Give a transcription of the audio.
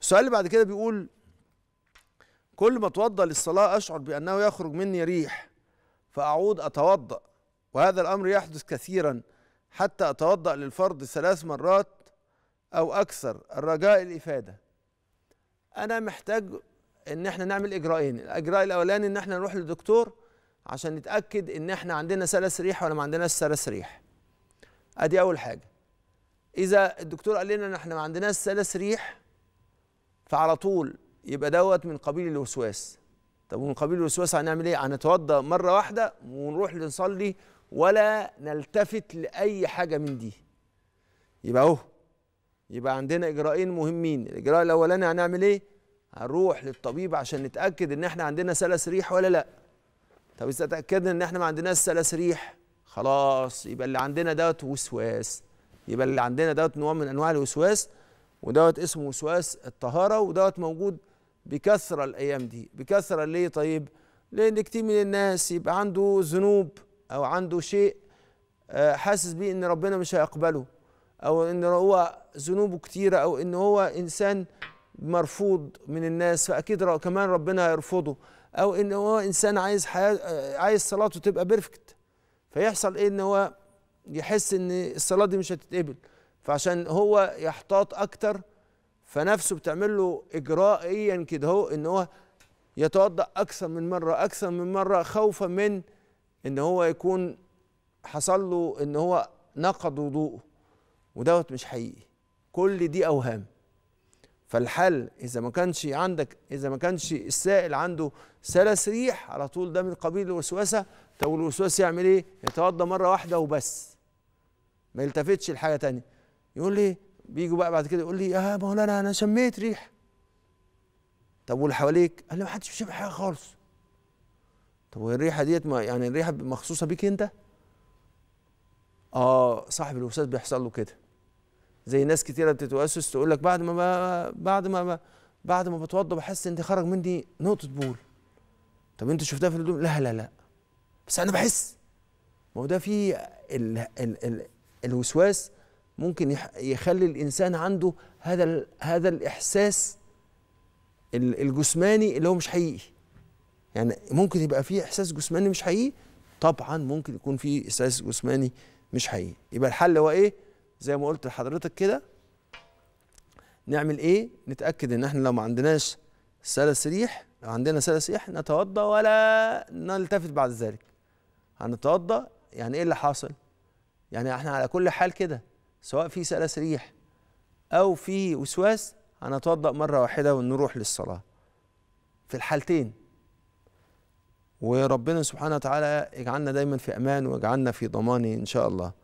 السؤال اللي بعد كده بيقول كل ما اتوضا للصلاه اشعر بانه يخرج مني ريح فاعود اتوضا وهذا الامر يحدث كثيرا حتى اتوضا للفرض ثلاث مرات او اكثر الرجاء الافاده انا محتاج ان احنا نعمل اجراءين الاجراء الاولاني ان احنا نروح للدكتور عشان نتاكد ان احنا عندنا سلس ريح ولا ما عندناش سلس ريح ادي اول حاجه اذا الدكتور قال لنا ان احنا ما عندناش سلس ريح فعلى طول يبقى دوت من قبيل الوسواس طب ومن قبيل الوسواس هنعمل ايه هنتوضا مره واحده ونروح نصلي ولا نلتفت لاي حاجه من دي يبقى اهو يبقى عندنا اجراءين مهمين الاجراء الاولاني هنعمل ايه هنروح للطبيب عشان نتاكد ان احنا عندنا سلس ريح ولا لا طب اذا تاكدنا ان احنا ما عندناش سلس ريح خلاص يبقى اللي عندنا دوت وسواس يبقى اللي عندنا دوت نوع من انواع الوسواس ودوت اسمه وسواس الطهارة ودوت موجود بكثرة الأيام دي بكثرة ليه طيب؟ لأن كتير من الناس يبقى عنده ذنوب أو عنده شيء آه، حاسس بيه إن ربنا مش هيقبله أو إن هو ذنوبه كتيرة أو إن هو إنسان مرفوض من الناس فأكيد كمان ربنا هيرفضه أو إن هو إنسان عايز حياة آه، عايز صلاته تبقى بيرفكت فيحصل إيه إن هو يحس إن الصلاة دي مش هتتقبل فعشان هو يحتاط اكتر فنفسه بتعمل له اجرائيا كده هو ان هو يتوضا اكثر من مره اكثر من مره خوفا من ان هو يكون حصل له ان هو نقض وضوءه ودوت مش حقيقي كل دي اوهام فالحل اذا ما كانش عندك اذا ما كانش السائل عنده سلس ريح على طول ده من قبيل الوسوسه طب الوسواس يعمل ايه؟ يتوضا مره واحده وبس ما يلتفتش لحاجه تانية يقول لي بيجوا بقى بعد كده يقول لي اه ما هو انا انا شميت ريح طب واللي حواليك قال لي ما حدش بيشم حاجه خالص طب والريحه ديت يعني الريحه مخصوصه بيك انت اه صاحب الوسواس بيحصل له كده زي ناس كتيره بتتوسوس تقول لك بعد ما بعد ما بعد ما بتوضى بحس ان خرج مني نقطه بول طب انت شفتها في الهدوم لا لا لا بس انا بحس ما هو ده في ال ال ال الوسواس ممكن يخلي الانسان عنده هذا هذا الاحساس الجسماني اللي هو مش حقيقي يعني ممكن يبقى فيه احساس جسماني مش حقيقي طبعا ممكن يكون فيه احساس جسماني مش حقيقي يبقى الحل هو ايه زي ما قلت لحضرتك كده نعمل ايه نتاكد ان احنا لو ما عندناش سلس ريح لو عندنا سلس ريح نتوضا ولا نلتفت بعد ذلك هنتوضا يعني ايه اللي حاصل يعني احنا على كل حال كده سواء في سلاسل ريح أو في وسواس هنتوضأ مرة واحدة ونروح للصلاة في الحالتين وربنا سبحانه وتعالى يجعلنا دايما في أمان ويجعلنا في ضمان إن شاء الله